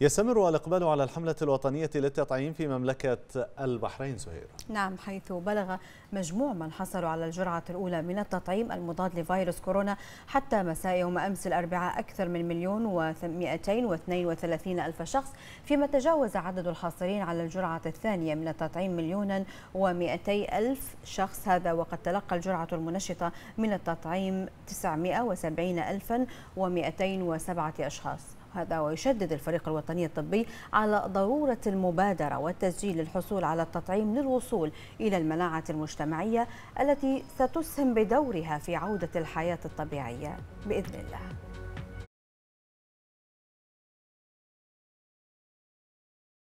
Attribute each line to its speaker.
Speaker 1: يستمر
Speaker 2: الإقبال على الحملة الوطنية للتطعيم في مملكة البحرين زهير
Speaker 3: نعم حيث بلغ مجموع من حصلوا على الجرعة الأولى من التطعيم المضاد لفيروس كورونا حتى مساء يوم أمس الأربعاء أكثر من مليون ومئتين واثنين وثلاثين ألف شخص فيما تجاوز عدد الحاصلين على الجرعة الثانية من التطعيم مليونا ومئتي ألف شخص هذا وقد تلقى الجرعة المنشطة من التطعيم تسعمائة وسبعين ألفا ومئتين وسبعة أشخاص هذا ويشدد الفريق الوطني الطبي على ضرورة المبادرة والتسجيل للحصول على التطعيم للوصول إلى المناعة المجتمعية التي ستسهم بدورها في عودة الحياة الطبيعية
Speaker 4: بإذن
Speaker 5: الله